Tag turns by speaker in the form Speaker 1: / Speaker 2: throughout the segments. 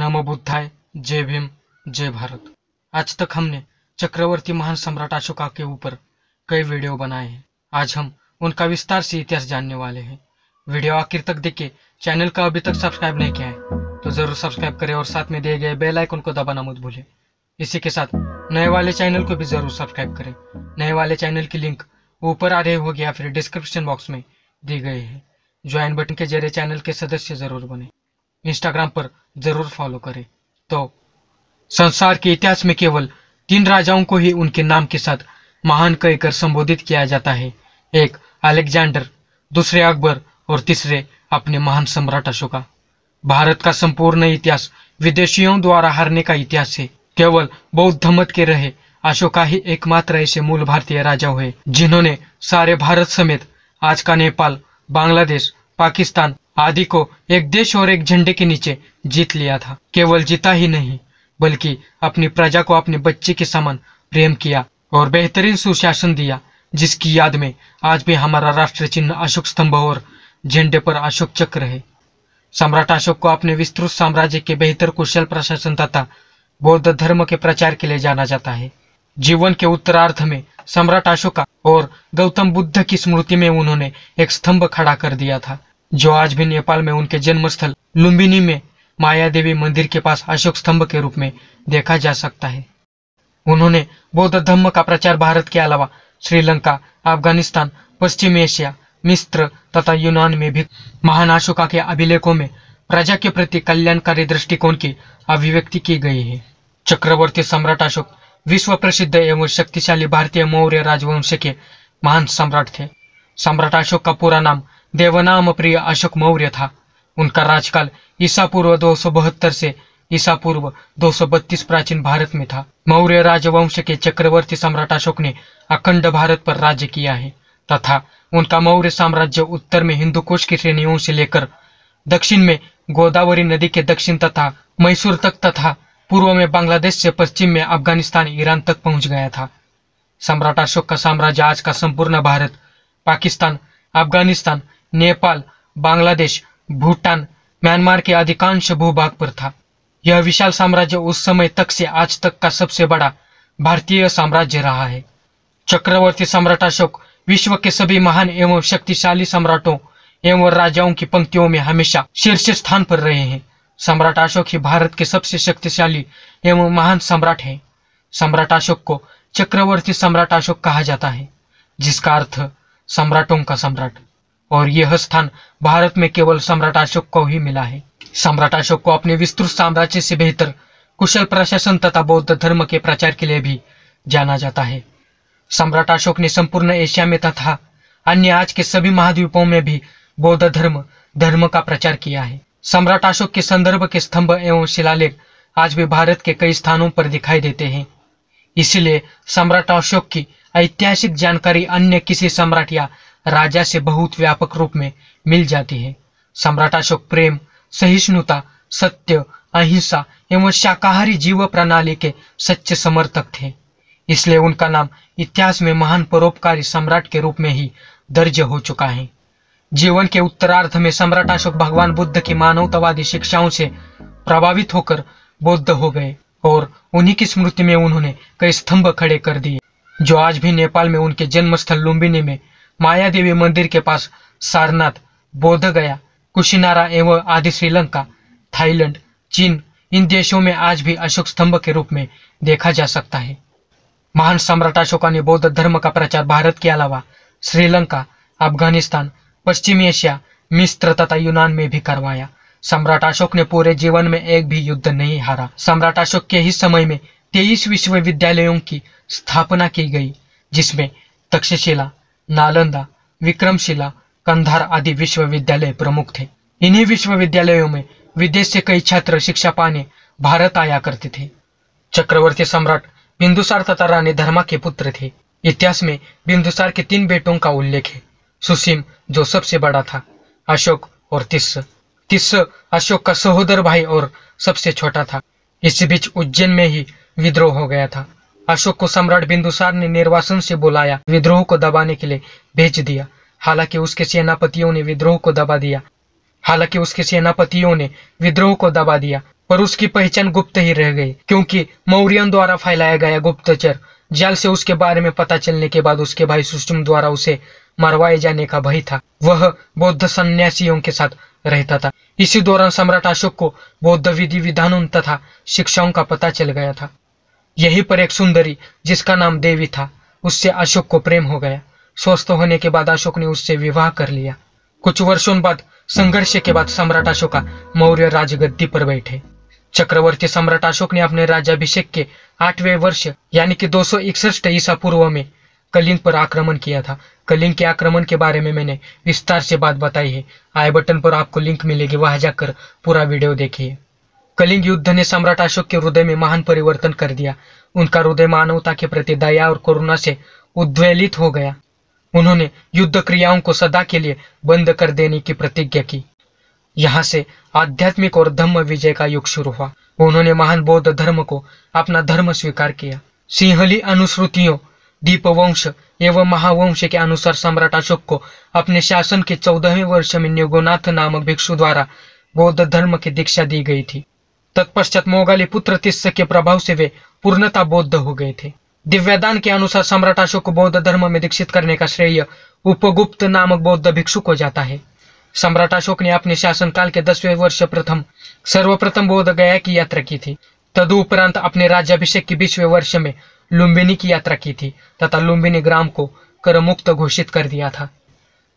Speaker 1: नमो बुद्धाय जय भीम जय भारत आज तक हमने चक्रवर्ती महान सम्राट अशोका के ऊपर कई वीडियो बनाए हैं आज हम उनका विस्तार से इतिहास जानने वाले हैं वीडियो आखिर तक देखे चैनल का अभी तक सब्सक्राइब नहीं किया है तो जरूर सब्सक्राइब करें और साथ में दिए गए बेल आइकन को दबाना मत भूलें इसी के साथ नए वाले चैनल को भी जरूर सब्सक्राइब करें नए वाले चैनल की लिंक ऊपर आ रही होगी या फिर डिस्क्रिप्शन बॉक्स में दी गई है ज्वाइन बटन के जरिए चैनल के सदस्य जरूर बने इंस्टाग्राम पर जरूर फॉलो करें तो संसार के इतिहास में केवल तीन राजाओं को ही उनके नाम के साथ महान कहकर संबोधित किया जाता है एक अलेक्जेंडर दूसरे अकबर और तीसरे अपने महान सम्राट अशोका भारत का संपूर्ण इतिहास विदेशियों द्वारा हारने का इतिहास है केवल बौद्ध मत के रहे अशोका ही एकमात्र ऐसे मूल भारतीय राजा हुए जिन्होंने सारे भारत समेत आज का नेपाल बांग्लादेश पाकिस्तान आदि को एक देश और एक झंडे के नीचे जीत लिया था केवल जीता ही नहीं बल्कि अपनी प्रजा को अपने बच्चे के समान प्रेम किया और बेहतरीन सुशासन दिया जिसकी याद में आज भी हमारा राष्ट्र चिन्ह अशोक स्तंभ और झंडे पर अशोक चक्र है सम्राट अशोक को अपने विस्तृत साम्राज्य के बेहतर कुशल प्रशासन तथा बौद्ध धर्म के प्रचार के लिए जाना जाता है जीवन के उत्तरार्ध में सम्राट अशोका और गौतम बुद्ध की स्मृति में उन्होंने एक स्तंभ खड़ा कर दिया था जो आज भी नेपाल में उनके जन्मस्थल लुम्बिनी में माया देवी मंदिर के पास अशोक स्तंभ के रूप में देखा जा सकता है उन्होंने बौद्ध धर्म का प्रचार भारत के अलावा श्रीलंका अफगानिस्तान पश्चिम एशिया मिस्र तथा यूनान में भी महान अशोका के अभिलेखों में प्रजा के प्रति कल्याणकारी दृष्टिकोण की अभिव्यक्ति की गई है चक्रवर्ती सम्राट अशोक विश्व प्रसिद्ध एवं शक्तिशाली भारतीय मौर्य राजवंश के महान सम्राट थे सम्राट अशोक का पूरा नाम देवनाम प्रिय अशोक मौर्य था उनका राजकाल ईसा पूर्व दो से ईसा पूर्व दो प्राचीन भारत में था मौर्य राजवंश के चक्रवर्ती सम्राट अशोक ने अखंड भारत पर राज्य किया है तथा उनका मौर्य साम्राज्य उत्तर में कोश की श्रेणियों से लेकर दक्षिण में गोदावरी नदी के दक्षिण तथा मैसूर तक तथा पूर्व में बांग्लादेश से पश्चिम में अफगानिस्तान ईरान तक पहुंच गया था सम्राट अशोक का साम्राज्य आज का संपूर्ण भारत पाकिस्तान अफगानिस्तान नेपाल बांग्लादेश भूटान म्यांमार के अधिकांश भूभाग पर था यह विशाल साम्राज्य उस समय तक से आज तक का सबसे बड़ा भारतीय साम्राज्य रहा है चक्रवर्ती सम्राट अशोक विश्व के सभी महान एवं शक्तिशाली सम्राटों एवं राजाओं की पंक्तियों में हमेशा शीर्ष स्थान पर रहे हैं सम्राट अशोक ही भारत के सबसे शक्तिशाली एवं महान सम्राट हैं सम्राट अशोक को चक्रवर्ती सम्राट अशोक कहा जाता है जिसका अर्थ सम्राटों का सम्राट और यह स्थान भारत में केवल सम्राट अशोक को ही मिला है सम्राट अशोक को अपने विस्तृत साम्राज्य से बेहतर कुशल प्रशासन तथा बौद्ध धर्म के प्रचार के लिए भी जाना जाता है सम्राट अशोक ने संपूर्ण एशिया में तथा अन्य आज के सभी महाद्वीपों में भी बौद्ध धर्म धर्म का प्रचार किया है सम्राट अशोक के संदर्भ के स्तंभ एवं शिलालेख आज भी भारत के कई स्थानों पर दिखाई देते हैं इसलिए सम्राट अशोक की ऐतिहासिक जानकारी अन्य किसी सम्राट या राजा से बहुत व्यापक रूप में मिल जाती है सम्राट अशोक प्रेम सहिष्णुता सत्य अहिंसा एवं शाकाहारी जीव प्रणाली के सच्चे समर्थक थे इसलिए उनका नाम इतिहास में महान परोपकारी सम्राट के रूप में ही दर्ज हो चुका है जीवन के उत्तरार्ध में सम्राट अशोक भगवान बुद्ध की मानवतावादी शिक्षाओं से प्रभावित होकर बौद्ध हो गए और उन्हीं की स्मृति में उन्होंने कई स्तंभ खड़े कर दिए जो आज भी नेपाल में उनके जन्मस्थल लुम्बिनी में माया देवी मंदिर के पास सारनाथ बोध गया कुशीनारा एवं आदि श्रीलंका थाईलैंड चीन इन देशों में आज भी अशोक स्तंभ के रूप में देखा जा सकता है महान सम्राट अशोका ने बौद्ध धर्म का प्रचार भारत के अलावा श्रीलंका अफगानिस्तान पश्चिमी एशिया मिस्र तथा यूनान में भी करवाया सम्राट अशोक ने पूरे जीवन में एक भी युद्ध नहीं हारा सम्राट अशोक के ही समय में तेईस विश्वविद्यालयों की स्थापना की गई जिसमें तक्षशिला नालंदा विक्रमशिला कंधार आदि विश्वविद्यालय प्रमुख थे इन्हीं विश्वविद्यालयों में विदेश से कई छात्र शिक्षा पाने भारत आया करते थे चक्रवर्ती सम्राट बिंदुसार तथा रानी धर्मा के पुत्र थे इतिहास में बिंदुसार के तीन बेटों का उल्लेख है सुसीम जो सबसे बड़ा था अशोक और तिस्स तिस्स अशोक का सहोदर भाई और सबसे छोटा था इसी बीच उज्जैन में ही विद्रोह हो गया था अशोक को सम्राट बिंदुसार ने निर्वासन से बुलाया विद्रोह को दबाने के लिए भेज दिया हालांकि उसके सेनापतियों ने विद्रोह को दबा दिया हालांकि उसके सेनापतियों ने विद्रोह को दबा दिया पर उसकी पहचान गुप्त ही रह गई क्योंकि मौर्यन द्वारा फैलाया गया गुप्तचर जाल से उसके बारे में पता चलने के बाद उसके भाई सुष्टुम द्वारा उसे मरवाए जाने का भय था वह बौद्ध सन्यासियों के साथ रहता था इसी दौरान सम्राट अशोक को बौद्ध विधि विधानों तथा शिक्षाओं का पता चल गया था यही पर एक सुंदरी जिसका नाम देवी था उससे अशोक को प्रेम हो गया स्वस्थ होने के बाद अशोक ने उससे विवाह कर लिया कुछ वर्षों बाद संघर्ष के बाद सम्राट अशोका मौर्य राजगद्दी पर बैठे चक्रवर्ती सम्राट अशोक ने अपने राज्याभिषेक के आठवें वर्ष यानी कि दो सौ इकसठ ईसा पूर्व में कलिंग पर आक्रमण किया था कलिंग के आक्रमण के बारे में मैंने विस्तार से बात बताई है आई बटन पर आपको लिंक मिलेगी वहां जाकर पूरा वीडियो देखिए कलिंग युद्ध ने सम्राट अशोक के हृदय में महान परिवर्तन कर दिया उनका हृदय मानवता के प्रति दया और करुणा से उद्वेलित हो गया उन्होंने युद्ध क्रियाओं को सदा के लिए बंद कर देने की प्रतिज्ञा की यहाँ से आध्यात्मिक और धम्म विजय का युग शुरू हुआ उन्होंने महान बौद्ध धर्म को अपना धर्म स्वीकार किया सिंहली अनुश्रुतियों दीपवंश एवं महावंश के अनुसार सम्राट अशोक को अपने शासन के चौदहवें वर्ष में न्योगोनाथ नामक भिक्षु द्वारा बौद्ध धर्म की दीक्षा दी गई थी तत्पश्चात मोगाली पुत्र तिस्स के प्रभाव से वे पूर्णता बौद्ध हो गए थे दिव्यादान के अनुसार सम्राट अशोक को बौद्ध धर्म में दीक्षित करने का श्रेय उपगुप्त नामक बौद्ध भिक्षु को जाता है सम्राट अशोक ने अपने शासनकाल के दसवें वर्ष प्रथम सर्वप्रथम बौद्ध गया की यात्रा की थी तदुपरांत अपने राज्याभिषेक के बीसवें वर्ष में लुम्बिनी की यात्रा की थी तथा लुम्बिनी ग्राम को करमुक्त घोषित कर दिया था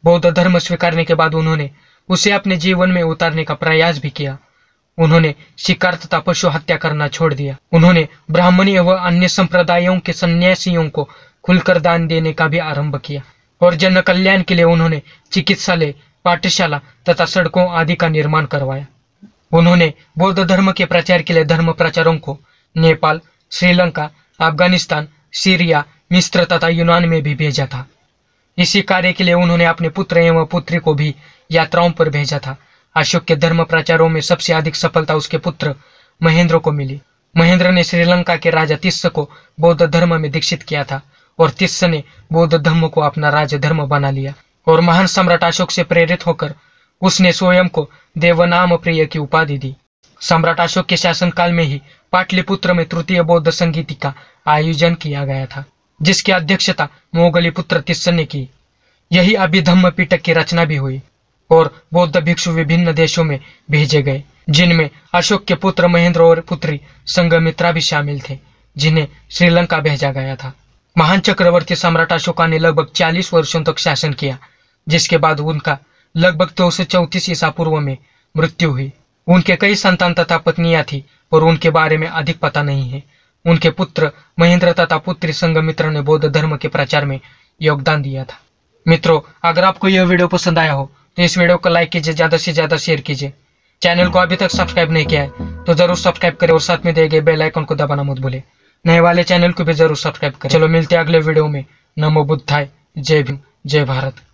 Speaker 1: बौद्ध धर्म स्वीकारने के बाद उन्होंने उसे अपने जीवन में उतारने का प्रयास भी किया उन्होंने शिकार तथा पशु हत्या करना छोड़ दिया उन्होंने ब्राह्मणी व अन्य संप्रदायों के सन्यासियों को खुलकर दान देने का भी आरंभ किया और जन कल्याण के लिए उन्होंने चिकित्सालय पाठशाला तथा सड़कों आदि का निर्माण करवाया उन्होंने बौद्ध धर्म के प्रचार के लिए धर्म प्रचारों को नेपाल श्रीलंका अफगानिस्तान सीरिया मिस्र तथा यूनान में भी भेजा था इसी कार्य के लिए उन्होंने अपने पुत्र एवं पुत्री को भी यात्राओं पर भेजा था अशोक के धर्म प्रचारों में सबसे अधिक सफलता उसके पुत्र महेंद्र को मिली महेंद्र ने श्रीलंका के राजा तिस्स को बौद्ध धर्म में दीक्षित किया था और तिस्स ने बौद्ध धर्म को अपना राज धर्म बना लिया और महान सम्राट अशोक से प्रेरित होकर उसने स्वयं को देवनाम प्रिय की उपाधि दी सम्राट अशोक के शासनकाल में ही पाटलिपुत्र में तृतीय बौद्ध संगीति का आयोजन किया गया था जिसकी अध्यक्षता मोगली पुत्र तिस्स ने की यही अभिधम्म पीटक की रचना भी हुई और बौद्ध भिक्षु विभिन्न देशों में भेजे गए जिनमें अशोक के पुत्र महेंद्र और पुत्री संगमित्रा भी शामिल थे जिन्हें श्रीलंका भेजा गया था महान चक्रवर्ती सम्राट अशोका ने लगभग 40 वर्षों तक शासन किया जिसके बाद उनका लगभग दो सौ चौतीस ईसा पूर्व में मृत्यु हुई उनके कई संतान तथा पत्नियां थी और उनके बारे में अधिक पता नहीं है उनके पुत्र महेंद्र तथा पुत्री संगमित्र ने बौद्ध धर्म के प्रचार में योगदान दिया था मित्रों अगर आपको यह वीडियो पसंद आया हो तो इस वीडियो को लाइक कीजिए ज़्यादा से ज़्यादा शेयर कीजिए चैनल को अभी तक सब्सक्राइब नहीं किया है तो ज़रूर सब्सक्राइब करें और साथ में दिए गए बेलाइकन को दबाना मत भूले नए वाले चैनल को भी ज़रूर सब्सक्राइब करें चलो मिलते हैं अगले वीडियो में नमो बुद्धाय जय भीम जय भारत